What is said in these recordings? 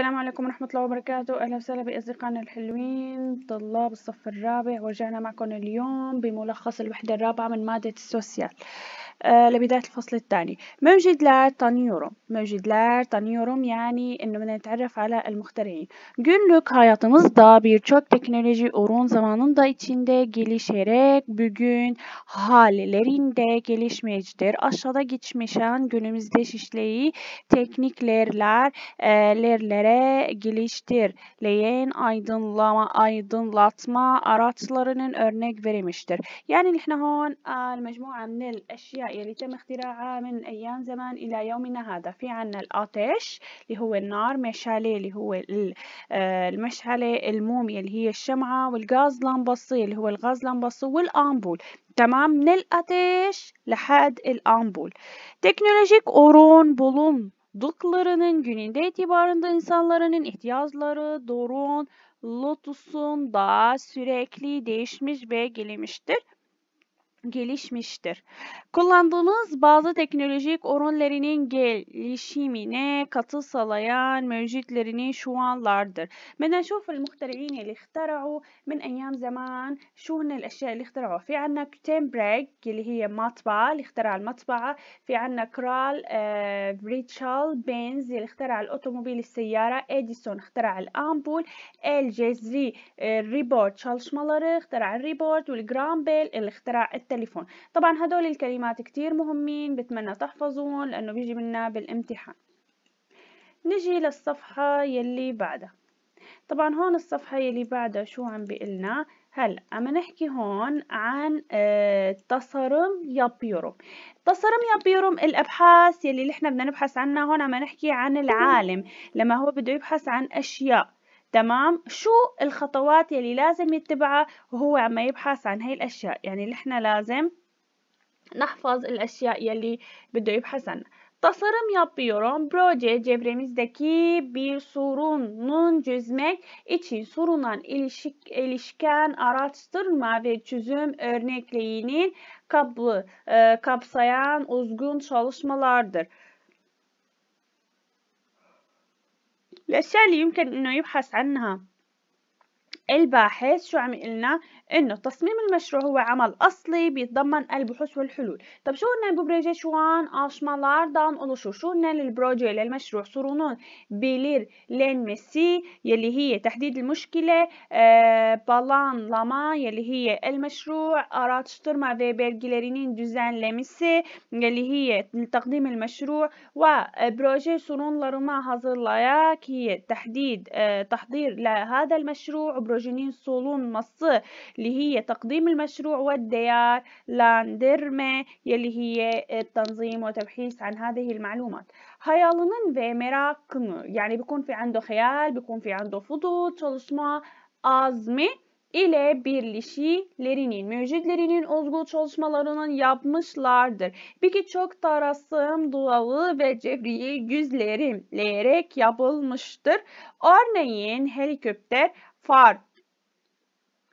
السلام عليكم ورحمة الله وبركاته أهلا وسهلا بأصدقائنا الحلوين طلاب الصف الرابع ورجعنا معكم اليوم بملخص الوحدة الرابعة من مادة السوسيال لبداية الفصل الثاني موجدler tanıyorum موجدler tanıyorum yani انه نتعرف على المخترعين günlük hayatımızda birçok teknoloji orun zamanında içinde gelişerek bugün Halelerinde gelişmecidir aşağıda geçmişen günümüzde şişleyi tekniklerler lerlere geliştirleyen aydınlama aydınlatma araçlarının örnek verilmiştir yani نحن هون المجموعة من الأشياء يلي تم اختراعها من أيام زمان إلى يومنا هذا في عنا الأطيش اللي هو النار مشعلة اللي هو آه، المشعلة المومية اللي هي الشمعة والغاز لامبصي اللي هو الغاز لامبصي والأمبول تمام من الأطيش لحد الأنبول teknolojik orun bulun bulunduklarının gününde itibarında insanların ihtiyaçları Doron Lotus'un da sürekli değişmiş ve gelişmiştir. gelişmiştir. Kullandığınız bazı teknolojik ürünlerinin gelişimine katı sağlayan mevcutlarını şu anlardır. بدنا نشوف المخترعين اللي اخترعوا من أيام زمان شو هن الأشياء اللي اخترعوا في عنا كوتنبرغ اللي هي مطبعة اللي اخترع المطبعة في عنا كرال ريتشال بينز اللي اخترع الأوتوموبيل السيارة إديسون اخترع الأمبول الجزري الريبورت شالشمالر اخترع الريبورت والجرامبل اللي اخترع التليفون طبعا هدول الكلمات كتير مهمين بتمنى تحفظون لأنه بيجي منا بالامتحان نجي للصفحة يلي بعدها طبعا هون الصفحة يلي بعدها شو عم بيقلنا هلا عم نحكي هون عن آه تصرم يابيروم تصرم يابيروم الابحاث يلي نحن بدنا نبحث عنها هون عم نحكي عن العالم لما هو بده يبحث عن اشياء تمام شو الخطوات يلي لازم يتبعها وهو عم يبحث عن هاي الأشياء يعني نحن لازم نحفظ الأشياء يلي بده يبحث عنها Tasarım yapıyorum. Proje çevremizdeki bir sorunun çözmek için sorulan ilişik, ilişken araştırma ve çözüm örnekliğinin kablı, e, kapsayan uzgun çalışmalardır. الأشياء اللي يمكن أنه يبحث عنها الباحث شو عم يقلنا انه تصميم المشروع هو عمل اصلي بيتضمن البحوث والحلول طب شو قلنا ببروجي شوان اشمالارdan oluşur شو شو قلنا للبروجي للمشروع بيلير لين ميسي يلي هي تحديد المشكلة آه، بالان لاما يلي هي المشروع araştırma بيرجلرينين دوزان لميسي يلي هي تقديم المشروع وبروجي آه، هزر لاياك هي تحديد آه، تحضير لهذا المشروع hidrojenin solunması اللي هي تقديم ve والديار لاندرمي يلي ve التنظيم وتبحيث عن هذه المعلومات hayalının ve merakını yani بيكون في عنده خيال بيكون في عنده فضول çalışma azmi ile birleşilerinin, mevcutlarının uzgu çalışmalarının yapmışlardır. Peki çok tarasım, dualı ve cevriyi güzlerimleyerek yapılmıştır. Örneğin helikopter, far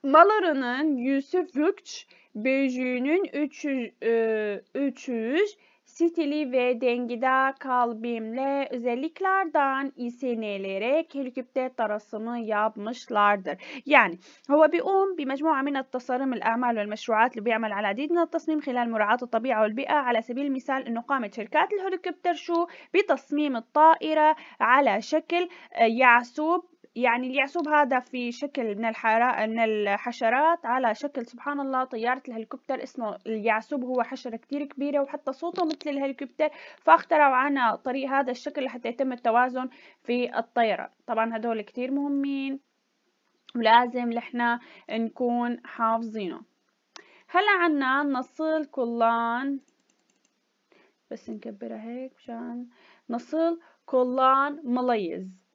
Malara'nın Yusuf Rükç Böcüğünün 300, e, 300 stili ve dengida kalbimle özelliklerden isinelere kelküpte tarasını yapmışlardır. يعني هو بيقوم بمجموعة من التصاريم الأعمال والمشروعات اللي بيعمل على العديد من التصميم خلال مراعاة الطبيعة والبيئة على سبيل المثال أنه قامت شركات الهليكوبتر شو بتصميم الطائرة على شكل يعسوب يعني اليعسوب هذا في شكل من الحرا... من الحشرات على شكل سبحان الله طيارة الهليكوبتر اسمه اليعسوب هو حشرة كتير كبيرة وحتى صوته مثل الهليكوبتر فاخترعوا عنا طريق هذا الشكل لحتى يتم التوازن في الطيرة طبعا هدول كتير مهمين ولازم لحنا نكون حافظينه هلا عنا نصل كلان بس نكبرها هيك مشان نصل كلان مليز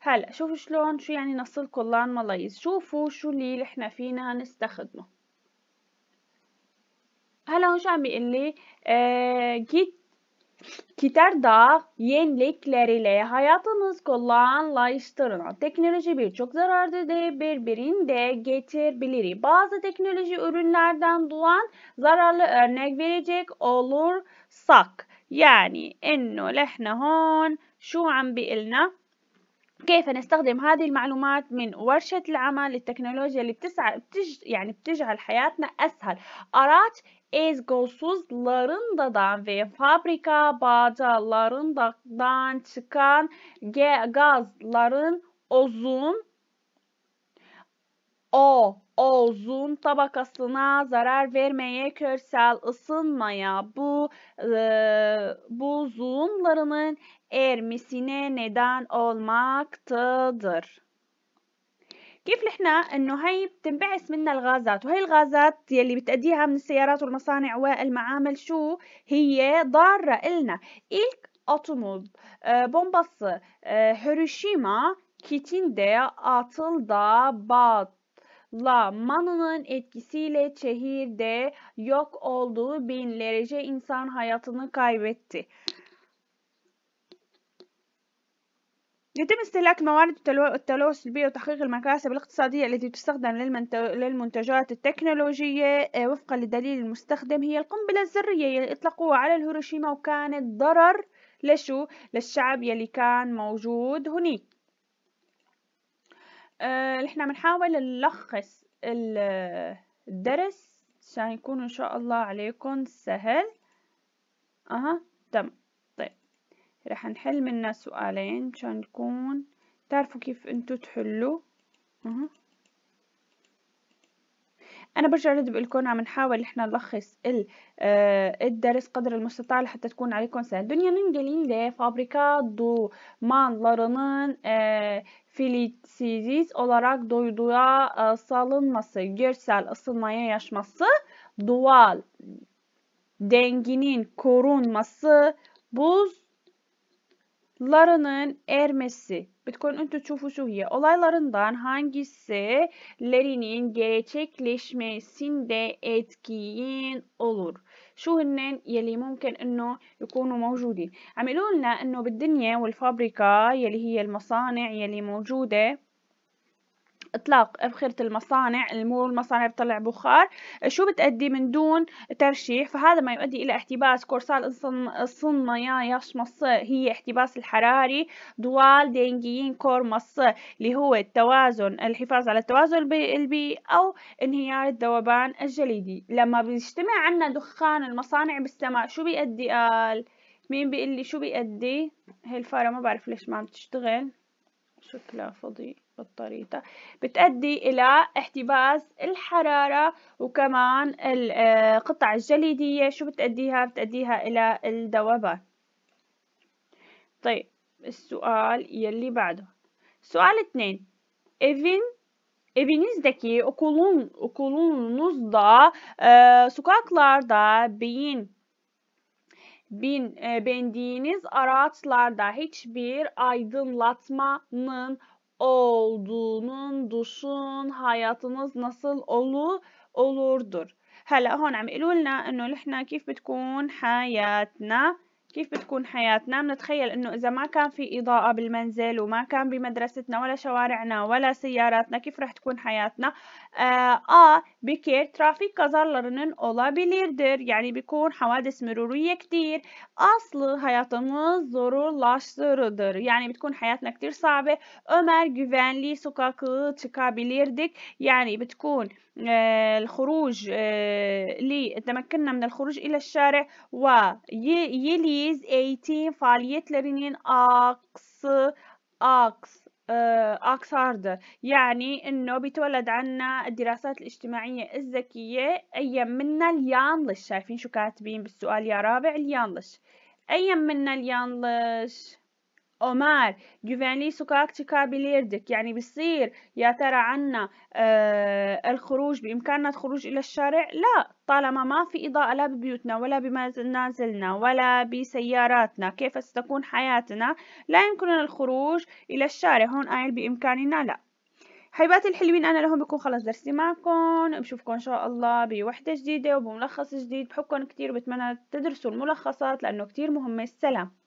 هلا شوفوا شلون شو يعني نصل كلان ملايز شوفوا شو اللي احنا فينا نستخدمه هلا هون شو عم يقول لي آه git Kitarda yenilikleriyle hayatınız kolaylaştırın. Teknoloji birçok zararı de birbirinde getirebilir. Bazı teknoloji ürünlerden duan zararlı örnek verecek olursak. Yani enno lehne hon şu an bi'ilna كيف نستخدم هذه المعلومات من ورشة العمل للتكنولوجيا اللي بتسع... بتج... يعني بتجعل حياتنا أسهل أرات egosuzlarındadan ve fabrika تكان غاز لرن أوزون O, ozun tabakasına zarar vermeye, körsel ısınmaya, bu e, buzunlarının ermesine neden olmaktadır. كيف نحن انه هي بتنبعث منا الغازات وهي الغازات يلي بتأديها من السيارات والمصانع والمعامل شو هي ضارة إلنا ilk atomuz e, bombası e, Hiroshima kitinde atıldı bat la Mana'nın etkisiyle şehirde yok olduğu binlerce insan hayatını kaybetti. يتم استهلاك موارد التلوث البيئي وتحقيق المكاسب الاقتصادية التي تستخدم للمنتجات التكنولوجية آه، وفقا للدليل المستخدم هي القنبلة الذرية اللي اطلقوها على الهيروشيما وكانت ضرر لشو للشعب يلي كان موجود هنيك آه، احنا بنحاول نلخص الدرس عشان يكون ان شاء الله عليكم سهل اها تمام طيب رح نحل منا سؤالين عشان يكون تعرفوا كيف أنتوا تحلوا اها انا برجع رد بقولكم عم نحاول احنا نلخص آه، الدرس قدر المستطاع لحتى تكون عليكم سهل دنيا ننجلين دي فابريكا دو مان لرنان آه، filisiz olarak duyduğa e, salınması, görsel ısınmaya yaşması, doğal denginin korunması, buzlarının ermesi. Bitcoin Üntüçüfüşühye olaylarından hangisilerinin gerçekleşmesinde etkin olur? شو هن يلي ممكن انه يكونوا موجودين عم لنا انه بالدنيا والفابريكا يلي هي المصانع يلي موجوده اطلاق أبخرة المصانع المو المصانع بتطلع بخار شو بتأدي من دون ترشيح فهذا ما يؤدي إلى احتباس كورسال الصن ياش مص هي احتباس الحراري دوال دينجيين مص اللي هو التوازن الحفاظ على التوازن البيئي أو انهيار الذوبان الجليدي لما بيجتمع عنا دخان المصانع بالسماء شو بيؤدي قال مين بيقول لي شو بيؤدي هي الفاره ما بعرف ليش ما عم تشتغل شكلها فضي بالطريقة بتؤدي إلى احتباس الحرارة وكمان القطع آه، الجليدية شو بتأديها بتأديها إلى الذوبان طيب السؤال يلي بعده سؤال اتنين إيفين evinizdeki okulun okulunuzda e, sokaklarda beyin bin e, bendiğiniz araatlarda hiçbir aydınlatmanın olduğunun düşün hayatınız nasıl olu olurdur هلا هون عم يقولوا لنا انه نحن كيف بتكون حياتنا كيف بتكون حياتنا بنتخيل انه اذا ما كان في اضاءة بالمنزل وما كان بمدرستنا ولا شوارعنا ولا سياراتنا كيف رح تكون حياتنا اه, آه، بكير ترافيك لرنن اولا بليردر يعني بيكون حوادث مرورية كتير اصل لاش zorlaştırılır يعني بتكون حياتنا كتير صعبة ömer güvenli sokağa çıkabilirdik يعني بتكون آه الخروج آه لتمكننا من الخروج الى الشارع ويلي is 18 faaliyetlerinin aksı aks أكثر يعني إنه بيتولد عنا الدراسات الاجتماعية الذكية أي منا اليانلش شايفين شو كاتبين بالسؤال يا رابع اليانلش أي منا اليانلش أومار جيفاني سوكاك تشيكابيليردك يعني بصير يا ترى عنا الخروج بإمكاننا الخروج إلى الشارع؟ لا طالما ما في إضاءة لا ببيوتنا ولا بمنازلنا ولا بسياراتنا كيف ستكون حياتنا؟ لا يمكننا الخروج إلى الشارع هون قايل بإمكاننا لا حبايبات الحلوين انا لهم بكون خلص درسي معكم بشوفكم ان شاء الله بوحده جديده وبملخص جديد بحبكم كتير وبتمنى تدرسوا الملخصات لانه كتير مهمه السلام